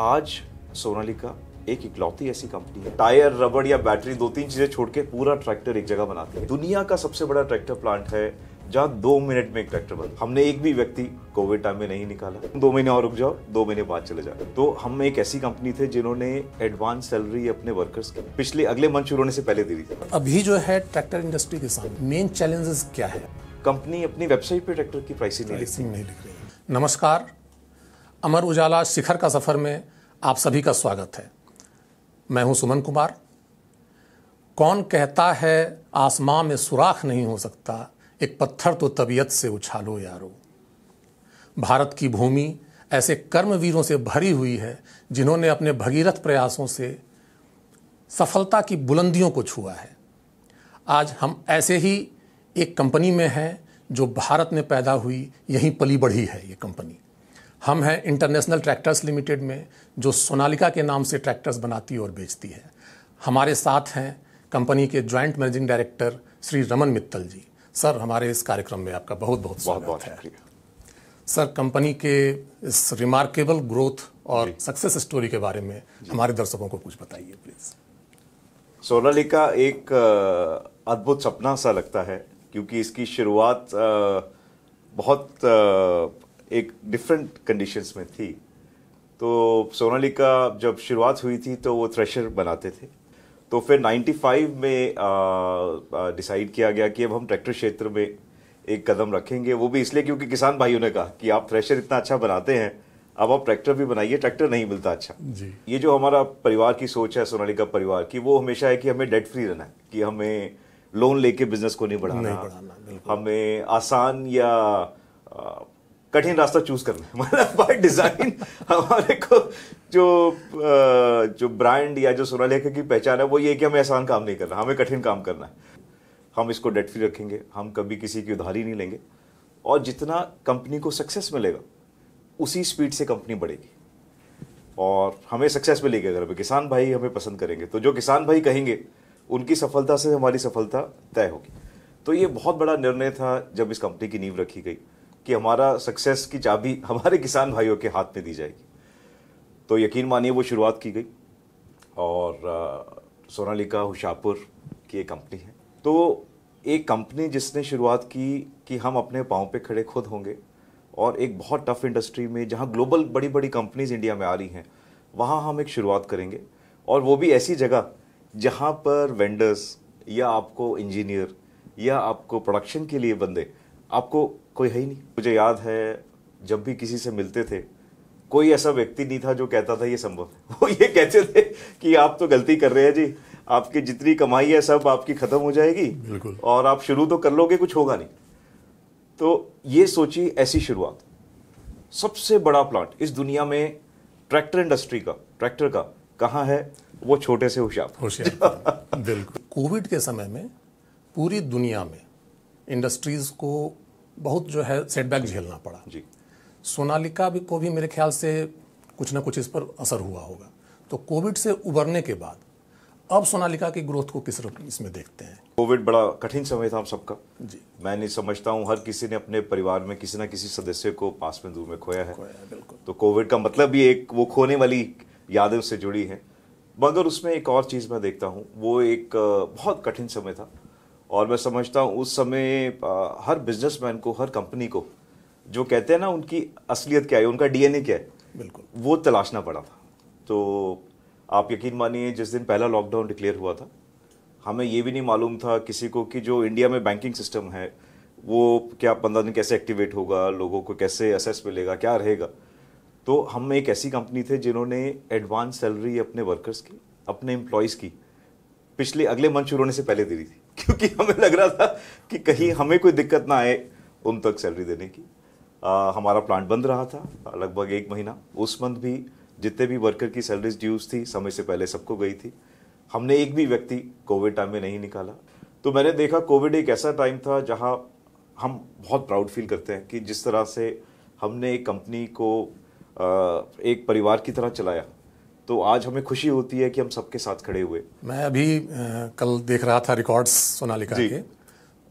आज सोनालिका एक इकलौती ऐसी कंपनी है टायर रबड़ या बैटरी दो तीन चीजें छोड़ के पूरा ट्रैक्टर एक जगह बनाती है दुनिया का सबसे बड़ा ट्रैक्टर प्लांट है जहाँ दो मिनट में एक ट्रैक्टर बन हमने एक भी व्यक्ति कोविड टाइम में नहीं निकाला दो महीने और रुक जाओ दो महीने बाद चले जाओ तो हम एक ऐसी कंपनी थे जिन्होंने एडवांस सैलरी अपने वर्कर्स के पिछले अगले मंच शुरू होने से पहले दे दी थी अभी जो है ट्रैक्टर इंडस्ट्री के साथ मेन चैलेंजेस क्या है कंपनी अपनी वेबसाइट पे ट्रैक्टर की प्राइसिंग नहीं लिख रही नमस्कार अमर उजाला शिखर का सफ़र में आप सभी का स्वागत है मैं हूं सुमन कुमार कौन कहता है आसमां में सुराख नहीं हो सकता एक पत्थर तो तबीयत से उछालो यारो भारत की भूमि ऐसे कर्मवीरों से भरी हुई है जिन्होंने अपने भगीरथ प्रयासों से सफलता की बुलंदियों को छुआ है आज हम ऐसे ही एक कंपनी में हैं जो भारत में पैदा हुई यहीं पली बढ़ी है ये कंपनी हम हैं इंटरनेशनल ट्रैक्टर्स लिमिटेड में जो सोनालिका के नाम से ट्रैक्टर्स बनाती और बेचती है हमारे साथ हैं कंपनी के joint managing director Shri Raman Mittal ji sir हमारे इस कार्यक्रम में आपका बहुत बहुत स्वागत बहुत, है सर कंपनी के इस रिमार्केबल ग्रोथ और सक्सेस स्टोरी के बारे में हमारे दर्शकों को कुछ बताइए प्लीज़ सोनालिका एक अद्भुत सपना सा लगता है क्योंकि इसकी शुरुआत बहुत एक डिफरेंट कंडीशंस में थी तो सोनाली का जब शुरुआत हुई थी तो वो थ्रेशर बनाते थे तो फिर 95 में डिसाइड किया गया कि अब हम ट्रैक्टर क्षेत्र में एक कदम रखेंगे वो भी इसलिए क्योंकि किसान भाइयों ने कहा कि आप थ्रेशर इतना अच्छा बनाते हैं अब आप ट्रैक्टर भी बनाइए ट्रैक्टर नहीं मिलता अच्छा जी ये जो हमारा परिवार की सोच है सोनाली का परिवार की वो हमेशा है कि हमें डेट फ्री रहना है कि हमें लोन लेके बिजनेस को नहीं बढ़ाना, नहीं बढ़ाना हमें आसान या कठिन रास्ता चूज करना है मतलब बाय डिज़ाइन हमारे को जो जो ब्रांड या जो लेखक की पहचान है वो ये कि हमें आसान काम नहीं करना हमें कठिन काम करना है हम इसको डेट फ्री रखेंगे हम कभी किसी की उधारी नहीं लेंगे और जितना कंपनी को सक्सेस मिलेगा उसी स्पीड से कंपनी बढ़ेगी और हमें सक्सेस मिलेगी अगर हमें किसान भाई हमें पसंद करेंगे तो जो किसान भाई कहेंगे उनकी सफलता से हमारी सफलता तय होगी तो ये बहुत बड़ा निर्णय था जब इस कंपनी की नींव रखी गई कि हमारा सक्सेस की चाबी हमारे किसान भाइयों के हाथ में दी जाएगी तो यकीन मानिए वो शुरुआत की गई और सोनालिका होशापुर की एक कंपनी है तो एक कंपनी जिसने शुरुआत की कि हम अपने पाँव पे खड़े खुद होंगे और एक बहुत टफ इंडस्ट्री में जहाँ ग्लोबल बड़ी बड़ी कंपनीज इंडिया में आ रही हैं वहाँ हम एक शुरुआत करेंगे और वो भी ऐसी जगह जहाँ पर वेंडर्स या आपको इंजीनियर या आपको प्रोडक्शन के लिए बंदे आपको कोई है ही नहीं मुझे याद है जब भी किसी से मिलते थे कोई ऐसा व्यक्ति नहीं था जो कहता था ये संभव है वो ये कहते थे कि आप तो गलती कर रहे हैं जी आपकी जितनी कमाई है सब आपकी ख़त्म हो जाएगी बिल्कुल और आप शुरू तो कर लोगे कुछ होगा नहीं तो ये सोची ऐसी शुरुआत सबसे बड़ा प्लांट इस दुनिया में ट्रैक्टर इंडस्ट्री का ट्रैक्टर का कहाँ है वो छोटे से होशियार होशियार बिल्कुल कोविड के समय में पूरी दुनिया में इंडस्ट्रीज़ को बहुत जो है सेटबैक झेलना पड़ा जी सोनालिका भी को भी मेरे ख्याल से कुछ ना कुछ इस पर असर हुआ होगा तो कोविड से उबरने के बाद अब सोनालिका की ग्रोथ को किस रूप इसमें देखते हैं कोविड बड़ा कठिन समय था हम सबका जी मैं नहीं समझता हूँ हर किसी ने अपने परिवार में किसी ना किसी सदस्य को पास में दूर में खोया है, खोया बिल्कुल तो कोविड का मतलब भी एक वो खोने वाली यादें से जुड़ी है मगर उसमें एक और चीज़ मैं देखता हूँ वो एक बहुत कठिन समय था और मैं समझता हूँ उस समय हर बिजनेसमैन को हर कंपनी को जो कहते हैं ना उनकी असलियत क्या है उनका डीएनए क्या है बिल्कुल वो तलाशना पड़ा था तो आप यकीन मानिए जिस दिन पहला लॉकडाउन डिक्लेयर हुआ था हमें ये भी नहीं मालूम था किसी को कि जो इंडिया में बैंकिंग सिस्टम है वो क्या पंद्रह दिन कैसे एक्टिवेट होगा लोगों को कैसे असेस मिलेगा क्या रहेगा तो हम एक ऐसी कंपनी थे जिन्होंने एडवांस सैलरी अपने वर्कर्स की अपने एम्प्लॉयज़ की पिछले अगले मंथ शुरू होने से पहले दे दी थी क्योंकि हमें लग रहा था कि कहीं हमें कोई दिक्कत ना आए उन तक सैलरी देने की आ, हमारा प्लांट बंद रहा था लगभग एक महीना उस मंथ भी जितने भी वर्कर की सैलरीज ड्यूज थी समय से पहले सबको गई थी हमने एक भी व्यक्ति कोविड टाइम में नहीं निकाला तो मैंने देखा कोविड एक ऐसा टाइम था जहाँ हम बहुत प्राउड फील करते हैं कि जिस तरह से हमने एक कंपनी को एक परिवार की तरह चलाया तो आज हमें खुशी होती है कि हम सबके साथ खड़े हुए मैं अभी आ, कल देख रहा था रिकॉर्ड्स सोनालिका के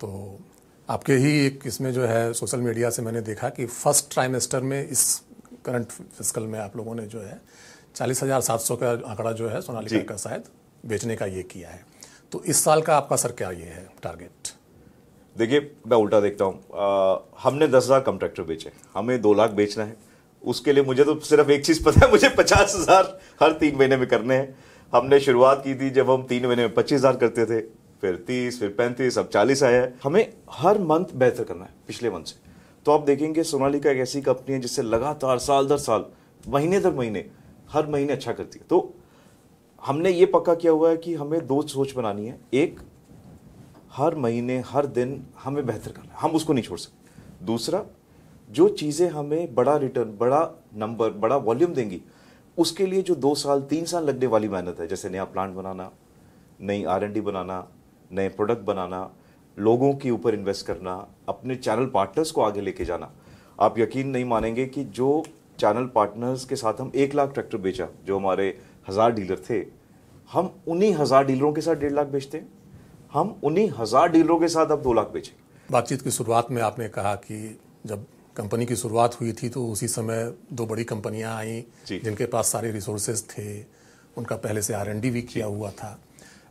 तो आपके ही एक इसमें जो है सोशल मीडिया से मैंने देखा कि फर्स्ट ट्राइमेस्टर में इस करंट फिजिकल में आप लोगों ने जो है चालीस हज़ार सात सौ का आंकड़ा जो है सोनालिका का शायद बेचने का ये किया है तो इस साल का आपका सर क्या ये है टारगेट देखिए मैं उल्टा देखता हूँ हमने दस हज़ार कम बेचे हमें दो लाख बेचना है उसके लिए मुझे तो सिर्फ एक चीज़ पता है मुझे पचास हज़ार हर तीन महीने में करने हैं हमने शुरुआत की थी जब हम तीन महीने में पच्चीस हज़ार करते थे फिर तीस फिर पैंतीस अब चालीस आया है हमें हर मंथ बेहतर करना है पिछले मंथ से तो आप देखेंगे सोनाली का एक ऐसी कंपनी है जिससे लगातार साल दर साल महीने दर महीने हर महीने अच्छा करती है तो हमने ये पक्का किया हुआ है कि हमें दो सोच बनानी है एक हर महीने हर दिन हमें बेहतर करना है हम उसको नहीं छोड़ सकते दूसरा जो चीज़ें हमें बड़ा रिटर्न बड़ा नंबर बड़ा वॉल्यूम देंगी उसके लिए जो दो साल तीन साल लगने वाली मेहनत है जैसे नया प्लांट बनाना नई आर बनाना नए प्रोडक्ट बनाना लोगों के ऊपर इन्वेस्ट करना अपने चैनल पार्टनर्स को आगे लेके जाना आप यकीन नहीं मानेंगे कि जो चैनल पार्टनर्स के साथ हम एक लाख ट्रैक्टर बेचा जो हमारे हज़ार डीलर थे हम उन्हीं हज़ार डीलरों के साथ डेढ़ लाख बेचते हैं हम उन्हीं हज़ार डीलरों के साथ अब दो लाख बेचें बातचीत की शुरुआत में आपने कहा कि जब कंपनी की शुरुआत हुई थी तो उसी समय दो बड़ी कंपनियां आई जिनके पास सारे रिसोर्सेज थे उनका पहले से आर भी किया हुआ था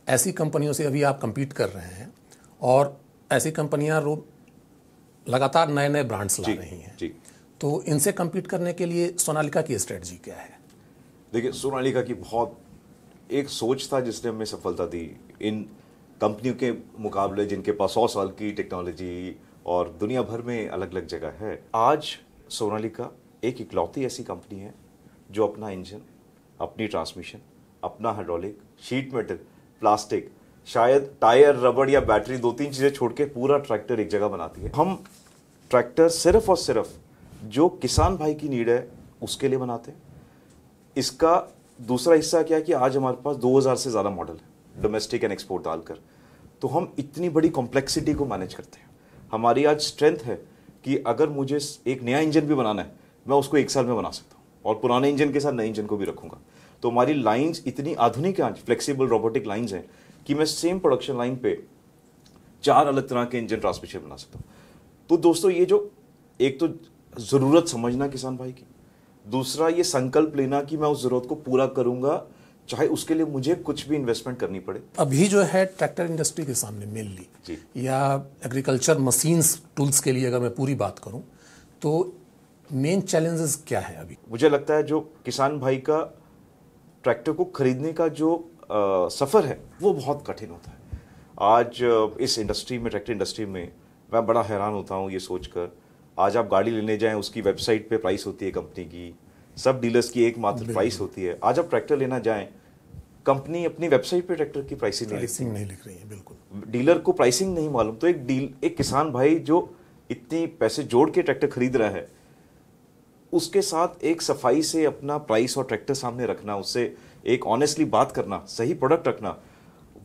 ऐसी कंपनियों से अभी आप कम्पीट कर रहे हैं और ऐसी कंपनियां रो लगातार नए नए ब्रांड्स ला रही हैं तो इनसे कम्पीट करने के लिए सोनालिका की स्ट्रेटजी क्या है देखिए सोनालिका की बहुत एक सोच था जिसने हमें सफलता दी इन कंपनियों के मुकाबले जिनके पास सौ साल की टेक्नोलॉजी और दुनिया भर में अलग अलग जगह है आज सोनालिका एक इकलौती ऐसी कंपनी है जो अपना इंजन अपनी ट्रांसमिशन अपना हाइड्रोलिक शीट मेटल प्लास्टिक शायद टायर रबड़ या बैटरी दो तीन चीज़ें छोड़ के पूरा ट्रैक्टर एक जगह बनाती है हम ट्रैक्टर सिर्फ और सिर्फ जो किसान भाई की नीड है उसके लिए बनाते हैं इसका दूसरा हिस्सा क्या है कि आज हमारे पास 2000 से ज़्यादा मॉडल है डोमेस्टिक एंड एक्सपोर्ट डालकर तो हम इतनी बड़ी कॉम्प्लेक्सिटी को मैनेज करते हैं हमारी आज स्ट्रेंथ है कि अगर मुझे एक नया इंजन भी बनाना है मैं उसको एक साल में बना सकता हूँ और पुराने इंजन के साथ नए इंजन को भी रखूँगा तो हमारी लाइंस इतनी आधुनिक आज फ्लेक्सिबल रोबोटिक लाइंस हैं कि मैं सेम प्रोडक्शन लाइन पे चार अलग तरह के इंजन ट्रांसमिशन बना सकता हूँ तो दोस्तों ये जो एक तो ज़रूरत समझना किसान भाई की दूसरा ये संकल्प लेना कि मैं उस ज़रूरत को पूरा करूँगा चाहे उसके लिए मुझे कुछ भी इन्वेस्टमेंट करनी पड़े अभी जो है ट्रैक्टर इंडस्ट्री के सामने मेनली या एग्रीकल्चर मशीन्स टूल्स के लिए अगर मैं पूरी बात करूं तो मेन चैलेंजेस क्या है अभी मुझे लगता है जो किसान भाई का ट्रैक्टर को खरीदने का जो आ, सफ़र है वो बहुत कठिन होता है आज इस इंडस्ट्री में ट्रैक्टर इंडस्ट्री में मैं बड़ा हैरान होता हूँ ये सोचकर आज आप गाड़ी लेने जाएं उसकी वेबसाइट पे प्राइस होती है कंपनी की सब डीलर्स की एक मात्र प्राइस होती है आज आप ट्रैक्टर लेना जाएं कंपनी अपनी वेबसाइट पे ट्रैक्टर की प्राइसिंग नहीं लिख नहीं लिख रही है बिल्कुल डीलर को प्राइसिंग नहीं मालूम तो एक डील एक किसान भाई जो इतनी पैसे जोड़ के ट्रैक्टर खरीद रहा है उसके साथ एक सफाई से अपना प्राइस और ट्रैक्टर सामने रखना उससे एक ऑनेस्टली बात करना सही प्रोडक्ट रखना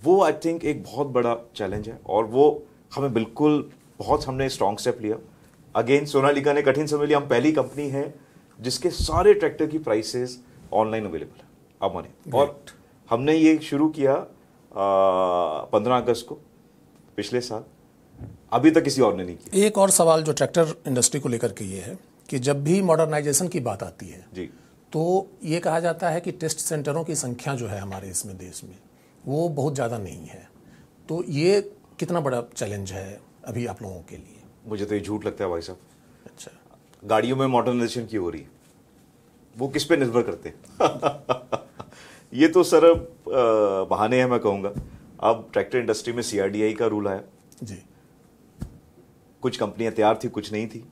वो आई थिंक एक बहुत बड़ा चैलेंज है और वो हमें बिल्कुल बहुत हमने स्ट्रॉन्ग स्टेप लिया अगेन सोनालिका ने कठिन समय लिया हम पहली कंपनी है जिसके सारे ट्रैक्टर की प्राइसेस ऑनलाइन अवेलेबल है अब और हमने ये शुरू किया पंद्रह अगस्त को पिछले साल अभी तक किसी और ने नहीं किया एक और सवाल जो ट्रैक्टर इंडस्ट्री को लेकर के ये है कि जब भी मॉडर्नाइजेशन की बात आती है जी तो ये कहा जाता है कि टेस्ट सेंटरों की संख्या जो है हमारे इसमें देश में वो बहुत ज़्यादा नहीं है तो ये कितना बड़ा चैलेंज है अभी आप लोगों के लिए मुझे तो ये झूठ लगता है भाई साहब गाड़ियों में मॉडर्नाइजेशन की हो रही है वो किस पे निर्भर करते ये तो सर बहाने हैं मैं कहूँगा अब ट्रैक्टर इंडस्ट्री में सीआरडीआई का रूल आया जी कुछ कंपनियां तैयार थी कुछ नहीं थी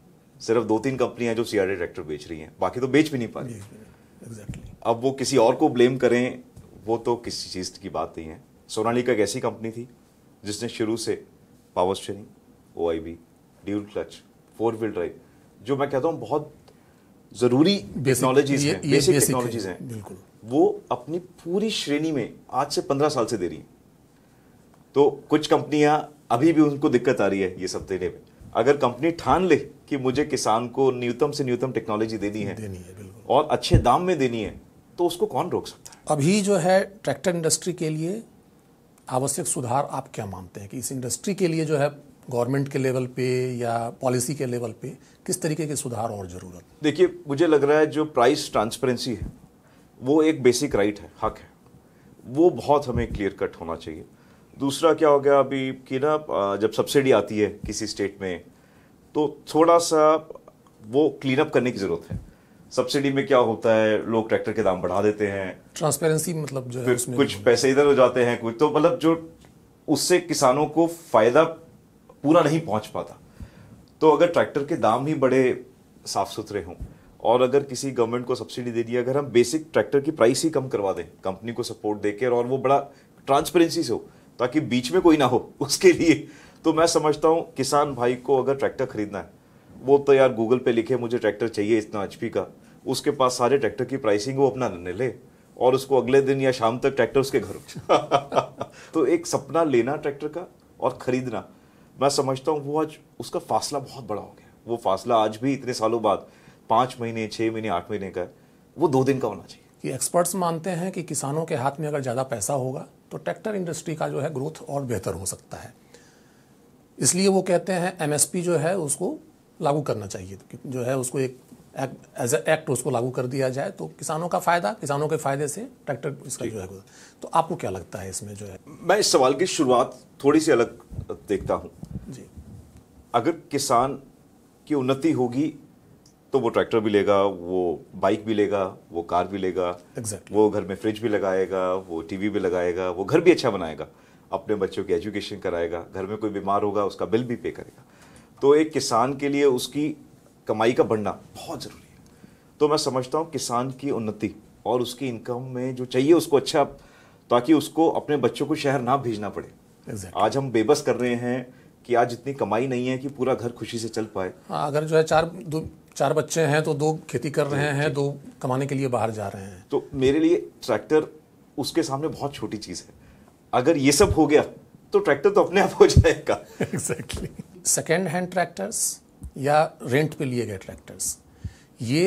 सिर्फ दो तीन कंपनियां जो सीआरडी ट्रैक्टर बेच रही हैं बाकी तो बेच भी नहीं पा रही exactly. अब वो किसी और को ब्लेम करें वो तो किसी चीज़ की बात नहीं है सोनाली का एक ऐसी कंपनी थी जिसने शुरू से power steering O I B dual clutch four wheel drive जो मैं कहता हूँ बहुत ज़रूरी टेक्नोलॉजीज हैं बेसिक टेक्नोलॉजीज हैं बिल्कुल वो अपनी पूरी श्रेणी में आज से पंद्रह साल से दे रही हैं तो कुछ कंपनियां अभी भी उनको दिक्कत आ रही है ये सब देने में अगर कंपनी ठान ले कि मुझे किसान को न्यूनतम से न्यूनतम टेक्नोलॉजी देनी है देनी है बिल्कुल और अच्छे दाम में देनी है तो उसको कौन रोक सकता है अभी जो है ट्रैक्टर इंडस्ट्री के लिए आवश्यक सुधार आप क्या मानते हैं कि इस इंडस्ट्री के लिए जो है गवर्नमेंट के लेवल पे या पॉलिसी के लेवल पे किस तरीके के सुधार और ज़रूरत देखिए मुझे लग रहा है जो प्राइस ट्रांसपेरेंसी है वो एक बेसिक राइट है हक है वो बहुत हमें क्लियर कट होना चाहिए दूसरा क्या हो गया अभी कि ना जब सब्सिडी आती है किसी स्टेट में तो थोड़ा सा वो क्लीन अप करने की ज़रूरत है सब्सिडी में क्या होता है लोग ट्रैक्टर के दाम बढ़ा देते हैं ट्रांसपेरेंसी मतलब जो है उसमें कुछ पैसे इधर हो जाते हैं कुछ तो मतलब जो उससे किसानों को फ़ायदा पूरा नहीं पहुंच पाता तो अगर ट्रैक्टर के दाम ही बड़े साफ सुथरे हों और अगर किसी गवर्नमेंट को सब्सिडी दे दी अगर हम बेसिक ट्रैक्टर की प्राइस ही कम करवा दें कंपनी को सपोर्ट देकर और वो बड़ा ट्रांसपेरेंसी से हो ताकि बीच में कोई ना हो उसके लिए तो मैं समझता हूँ किसान भाई को अगर ट्रैक्टर खरीदना है वो तो यार गूगल पे लिखे मुझे ट्रैक्टर चाहिए इतना एच का उसके पास सारे ट्रैक्टर की प्राइसिंग वो अपना निर्णय ले और उसको अगले दिन या शाम तक ट्रैक्टर उसके घर तो एक सपना लेना ट्रैक्टर का और खरीदना मैं समझता हूँ वो आज उसका फासला बहुत बड़ा हो गया वो फासला आज भी इतने सालों बाद पाँच महीने छः महीने आठ महीने का वो दो दिन का होना चाहिए कि एक्सपर्ट्स मानते हैं कि किसानों के हाथ में अगर ज़्यादा पैसा होगा तो ट्रैक्टर इंडस्ट्री का जो है ग्रोथ और बेहतर हो सकता है इसलिए वो कहते हैं एमएसपी जो है उसको लागू करना चाहिए जो है उसको एक एज ए एक्ट उसको लागू कर दिया जाए तो किसानों का फायदा किसानों के फायदे से ट्रैक्टर इसका जो है तो आपको क्या लगता है इसमें जो है मैं इस सवाल की शुरुआत थोड़ी सी अलग देखता हूँ जी अगर किसान की उन्नति होगी तो वो ट्रैक्टर भी लेगा वो बाइक भी लेगा वो कार भी लेगा exactly. वो घर में फ्रिज भी लगाएगा वो टीवी भी लगाएगा वो घर भी अच्छा बनाएगा अपने बच्चों की एजुकेशन कराएगा घर में कोई बीमार होगा उसका बिल भी पे करेगा तो एक किसान के लिए उसकी कमाई का बढ़ना बहुत ज़रूरी है तो मैं समझता हूँ किसान की उन्नति और उसकी इनकम में जो चाहिए उसको अच्छा ताकि उसको अपने बच्चों को शहर ना भेजना पड़े exactly. आज हम बेबस कर रहे हैं कि आज इतनी कमाई नहीं है कि पूरा घर खुशी से चल पाए हाँ, अगर जो है चार दो चार बच्चे हैं तो दो खेती कर रहे हैं दो कमाने के लिए बाहर जा रहे हैं तो मेरे लिए ट्रैक्टर उसके सामने बहुत छोटी चीज़ है अगर ये सब हो गया तो ट्रैक्टर तो अपने आप हो जाएगा exactly exactly. Second hand tractors या रेंट पे लिए गए ट्रैक्टर्स ये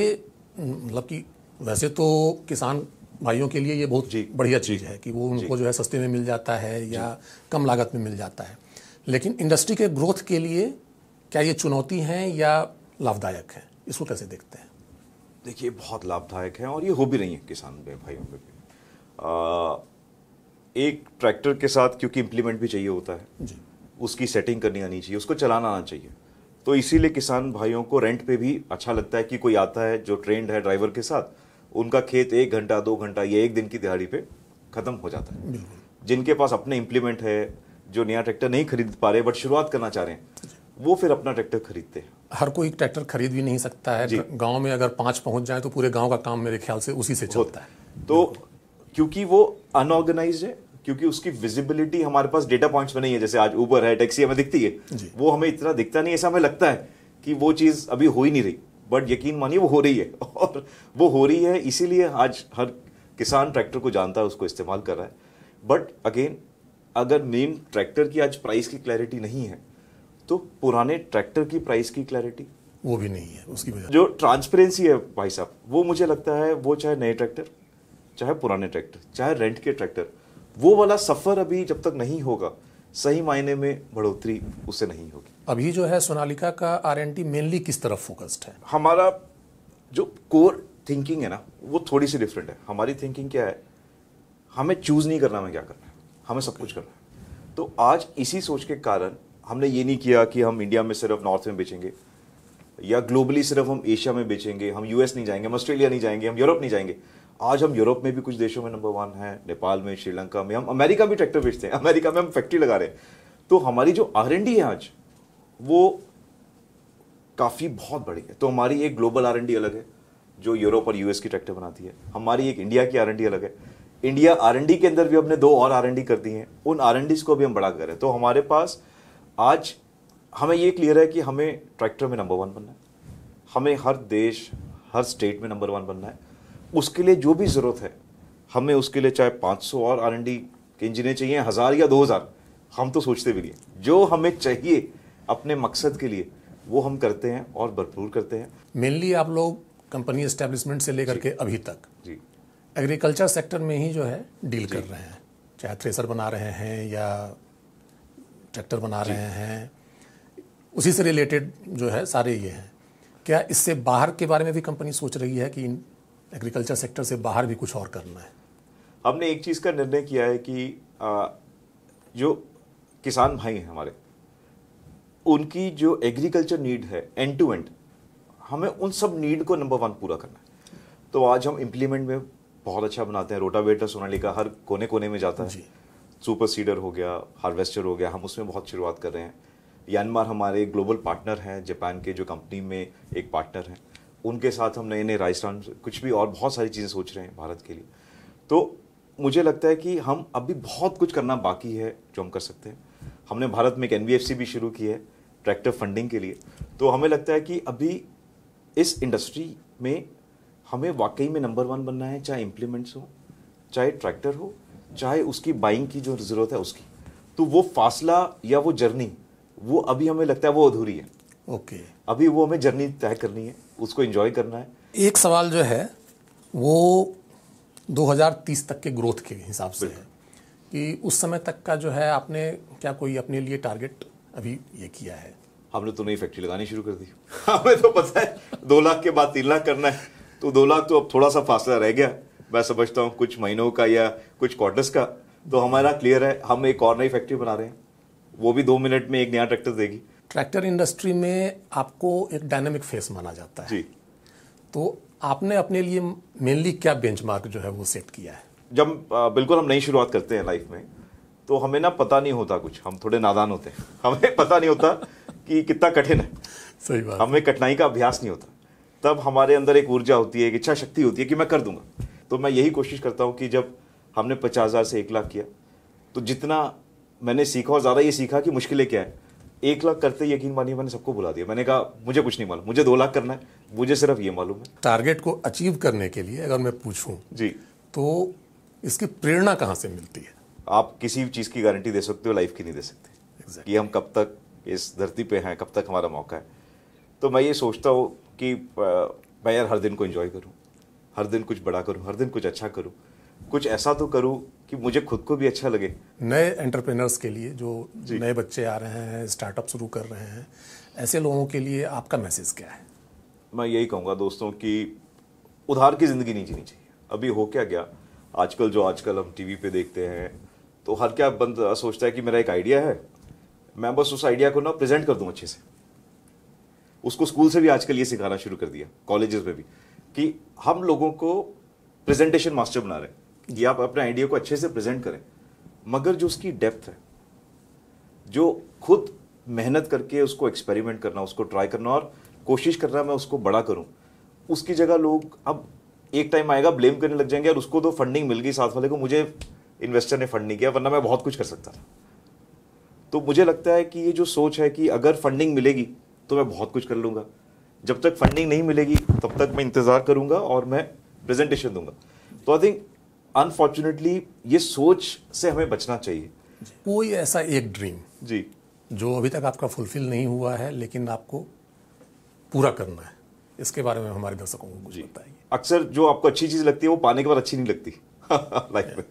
मतलब कि वैसे तो किसान भाइयों के लिए ये बहुत बढ़िया चीज़ है कि वो उनको जो है सस्ते में मिल जाता है या कम लागत में मिल जाता है लेकिन इंडस्ट्री के ग्रोथ के लिए क्या ये चुनौती हैं या लाभदायक है इसको कैसे देखते हैं देखिए बहुत लाभदायक है और ये हो भी रही है किसान भाइयों के भी आ, एक ट्रैक्टर के साथ क्योंकि इम्प्लीमेंट भी चाहिए होता है जी उसकी सेटिंग करनी आनी चाहिए उसको चलाना आना चाहिए तो इसीलिए किसान भाइयों को रेंट पे भी अच्छा लगता है कि कोई आता है जो ट्रेंड है ड्राइवर के साथ उनका खेत एक घंटा दो घंटा या एक दिन की दिहाड़ी पे ख़त्म हो जाता है जिनके पास अपने इम्प्लीमेंट है जो नया ट्रैक्टर नहीं खरीद पा रहे बट शुरुआत करना चाह रहे हैं वो फिर अपना ट्रैक्टर खरीदते हैं हर कोई ट्रैक्टर खरीद भी नहीं सकता है गांव में अगर पांच पहुंच जाए तो पूरे गांव का काम मेरे ख्याल से उसी से चलता है तो क्योंकि वो अनऑर्गेनाइज है क्योंकि उसकी विजिबिलिटी हमारे पास डेटा पॉइंट्स में नहीं है जैसे आज ऊबर है टैक्सी हमें दिखती है वो हमें इतना दिखता नहीं ऐसा हमें लगता है कि वो चीज़ अभी हो ही नहीं रही बट यकीन मानिए वो हो रही है और वो हो रही है इसीलिए आज हर किसान ट्रैक्टर को जानता है उसको इस्तेमाल कर रहा है बट अगेन अगर मेन ट्रैक्टर की आज प्राइस की क्लैरिटी नहीं है तो पुराने ट्रैक्टर की प्राइस की क्लैरिटी वो भी नहीं है उसकी वजह जो ट्रांसपेरेंसी है भाई साहब वो मुझे लगता है वो चाहे नए ट्रैक्टर चाहे पुराने ट्रैक्टर चाहे रेंट के ट्रैक्टर वो वाला सफ़र अभी जब तक नहीं होगा सही मायने में बढ़ोतरी उससे नहीं होगी अभी जो है सोनालिका का आर एन टी मेनली किस तरफ फोकस्ड है हमारा जो कोर थिंकिंग है ना वो थोड़ी सी डिफरेंट है हमारी थिंकिंग क्या है हमें चूज़ नहीं करना हमें क्या करना है हमें सब कुछ करना है तो आज इसी सोच के कारण हमने ये नहीं किया कि हम इंडिया में सिर्फ नॉर्थ में बेचेंगे या ग्लोबली सिर्फ हम एशिया में बेचेंगे हम यूएस नहीं जाएंगे हम ऑस्ट्रेलिया नहीं जाएंगे हम यूरोप नहीं जाएंगे आज हम यूरोप में भी कुछ देशों में नंबर वन है नेपाल में श्रीलंका में हम अमेरिका भी ट्रैक्टर बेचते हैं अमेरिका में हम फैक्ट्री लगा रहे हैं तो हमारी जो आर एन डी है आज वो काफ़ी बहुत बड़ी है तो हमारी एक ग्लोबल आर एन डी अलग है जो यूरोप और यूएस की ट्रैक्टर बनाती है हमारी एक इंडिया की आर एन डी अलग है इंडिया आर एन डी के अंदर भी हमने दो और आर एन डी कर दी हैं उन आर एन डीज को भी हम बड़ा कर रहे हैं तो हमारे पास आज हमें ये क्लियर है कि हमें ट्रैक्टर में नंबर वन बनना है हमें हर देश हर स्टेट में नंबर वन बनना है उसके लिए जो भी ज़रूरत है हमें उसके लिए चाहे 500 और आर के इंजीनियर चाहिए हज़ार या दो हज़ार हम तो सोचते भी नहीं जो हमें चाहिए अपने मकसद के लिए वो हम करते हैं और भरपूर करते हैं मेनली आप लोग कंपनी इस्टेब्लिशमेंट से लेकर के अभी तक जी एग्रीकल्चर सेक्टर में ही जो है डील कर रहे हैं चाहे थ्रेसर बना रहे हैं या ट्रैक्टर बना रहे हैं उसी से रिलेटेड जो है सारे ये हैं क्या इससे बाहर के बारे में भी कंपनी सोच रही है कि एग्रीकल्चर सेक्टर से बाहर भी कुछ और करना है हमने एक चीज़ का निर्णय किया है कि आ, जो किसान भाई हैं हमारे उनकी जो एग्रीकल्चर नीड है एंड टू एंड हमें उन सब नीड को नंबर वन पूरा करना है तो आज हम इम्प्लीमेंट में बहुत अच्छा बनाते हैं रोटावेटर सोनाली का हर कोने कोने में जाता है सुपर सीडर हो गया हार्वेस्टर हो गया हम उसमें बहुत शुरुआत कर रहे हैं यानमार हमारे ग्लोबल पार्टनर हैं जापान के जो कंपनी में एक पार्टनर हैं उनके साथ हम नए नए राजस्थान कुछ भी और बहुत सारी चीज़ें सोच रहे हैं भारत के लिए तो मुझे लगता है कि हम अभी बहुत कुछ करना बाकी है जो हम कर सकते हैं हमने भारत में एक एन भी शुरू की है ट्रैक्टर फंडिंग के लिए तो हमें लगता है कि अभी इस इंडस्ट्री में हमें वाकई में नंबर वन बनना है चाहे इम्प्लीमेंट्स हो चाहे ट्रैक्टर हो चाहे उसकी बाइंग की जो ज़रूरत है उसकी तो वो फासला या वो जर्नी वो अभी हमें लगता है वो अधूरी है ओके okay. अभी वो हमें जर्नी तय करनी है उसको इन्जॉय करना है एक सवाल जो है वो 2030 तक के ग्रोथ के हिसाब से है कि उस समय तक का जो है आपने क्या कोई अपने लिए टारगेट अभी ये किया है हमने तो नई फैक्ट्री लगानी शुरू कर दी हमें तो पता है दो लाख के बाद तीन लाख करना है तो दो लाख तो अब थोड़ा सा फासला रह गया मैं समझता हूँ कुछ महीनों का या कुछ क्वार्टर्स का तो हमारा क्लियर है हम एक और नई फैक्ट्री बना रहे हैं वो भी दो मिनट में एक नया ट्रैक्टर देगी ट्रैक्टर इंडस्ट्री में आपको एक डायनेमिक फेस माना जाता है जी तो आपने अपने लिए मेनली क्या बेंचमार्क जो है वो सेट किया है जब बिल्कुल हम नई शुरुआत करते हैं लाइफ में तो हमें ना पता नहीं होता कुछ हम थोड़े नादान होते हैं हमें पता नहीं होता कि कितना कठिन है सही बात हमें कठिनाई का अभ्यास नहीं होता तब हमारे अंदर एक ऊर्जा होती है एक इच्छा शक्ति होती है कि मैं कर दूंगा तो मैं यही कोशिश करता हूँ कि जब हमने पचास हज़ार से एक लाख किया तो जितना मैंने सीखा और ज़्यादा ये सीखा कि मुश्किलें क्या है एक लाख करते यकीन मानिए मैंने सबको बुला दिया मैंने कहा मुझे कुछ नहीं मालूम मुझे दो लाख करना है मुझे सिर्फ ये मालूम है टारगेट को अचीव करने के लिए अगर मैं पूछूं जी तो इसकी प्रेरणा कहाँ से मिलती है आप किसी भी चीज़ की गारंटी दे सकते हो लाइफ की नहीं दे सकते exactly. कि हम कब तक इस धरती पे हैं कब तक हमारा मौका है तो मैं ये सोचता हूँ कि मैं यार हर दिन को इन्जॉय करूँ हर दिन कुछ बड़ा करूँ हर दिन कुछ अच्छा करूँ कुछ ऐसा तो करूँ कि मुझे खुद को भी अच्छा लगे नए एंटरप्रेनर्स के लिए जो नए बच्चे आ रहे हैं स्टार्टअप शुरू कर रहे हैं ऐसे लोगों के लिए आपका मैसेज क्या है मैं यही कहूँगा दोस्तों कि उधार की ज़िंदगी नहीं जीनी चाहिए अभी हो क्या गया आजकल जो आजकल हम टीवी पे देखते हैं तो हर क्या बंद सोचता है कि मेरा एक आइडिया है मैं बस उस आइडिया को ना प्रेजेंट कर दूँ अच्छे से उसको स्कूल से भी आजकल ये सिखाना शुरू कर दिया कॉलेजेस में भी कि हम लोगों को प्रेजेंटेशन मास्टर बना रहे हैं या आप अपने आइडिया को अच्छे से प्रेजेंट करें मगर जो उसकी डेप्थ है जो खुद मेहनत करके उसको एक्सपेरिमेंट करना उसको ट्राई करना और कोशिश करना मैं उसको बड़ा करूं उसकी जगह लोग अब एक टाइम आएगा ब्लेम करने लग जाएंगे और उसको तो फंडिंग मिल गई साथ वाले को मुझे इन्वेस्टर ने फंड नहीं किया वरना मैं बहुत कुछ कर सकता था तो मुझे लगता है कि ये जो सोच है कि अगर फंडिंग मिलेगी तो मैं बहुत कुछ कर लूँगा जब तक फंडिंग नहीं मिलेगी तब तक मैं इंतज़ार करूँगा और मैं प्रेजेंटेशन दूंगा तो आई थिंक अनफॉर्चुनेटली ये सोच से हमें बचना चाहिए कोई ऐसा एक ड्रीम जी जो अभी तक आपका फुलफिल नहीं हुआ है लेकिन आपको पूरा करना है इसके बारे में हमारे दर्शकों को कुछ बताइए अक्सर जो आपको अच्छी चीज़ लगती है वो पाने के बाद अच्छी नहीं लगती लाइफ में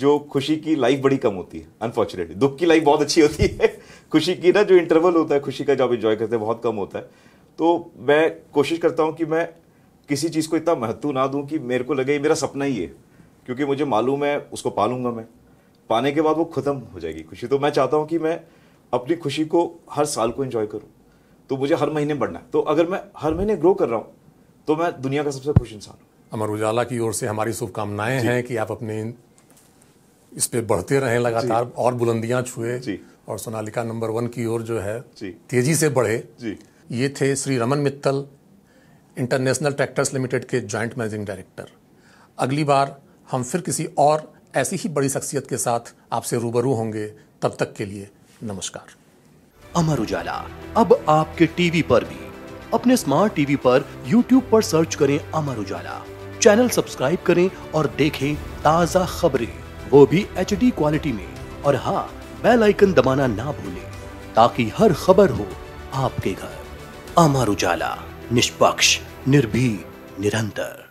जो खुशी की लाइफ बड़ी कम होती है अनफॉर्चुनेटली दुख की लाइफ बहुत अच्छी होती है खुशी की ना जो इंटरवल होता है खुशी का जो आप इंजॉय करते हैं बहुत कम होता है तो मैं कोशिश करता हूँ कि मैं किसी चीज़ को इतना महत्व ना दूँ कि मेरे को लगे मेरा सपना ही है क्योंकि मुझे मालूम है उसको पालूंगा मैं पाने के बाद वो ख़त्म हो जाएगी खुशी तो मैं चाहता हूँ कि मैं अपनी खुशी को हर साल को इन्जॉय करूँ तो मुझे हर महीने बढ़ना है तो अगर मैं हर महीने ग्रो कर रहा हूँ तो मैं दुनिया का सबसे खुश इंसान हूँ अमर उजाला की ओर से हमारी शुभकामनाएं हैं कि आप अपने इस पे बढ़ते रहें लगातार और बुलंदियां छुए और सोनालिका नंबर वन की ओर जो है तेजी से बढ़े ये थे Shri Raman Mittal international tractors limited के ज्वाइंट मैनेजिंग डायरेक्टर अगली बार हम फिर किसी और ऐसी ही बड़ी शख्सियत के साथ आपसे रूबरू होंगे तब तक के लिए नमस्कार अमर उजाला अब आपके टीवी पर भी अपने स्मार्ट टीवी पर यूट्यूब पर सर्च करें अमर उजाला चैनल सब्सक्राइब करें और देखें ताज़ा खबरें वो भी एच क्वालिटी में और हाँ बेल आइकन दबाना ना भूलें ताकि हर खबर हो आपके घर अमर उजाला निष्पक्ष निर्भी निरंतर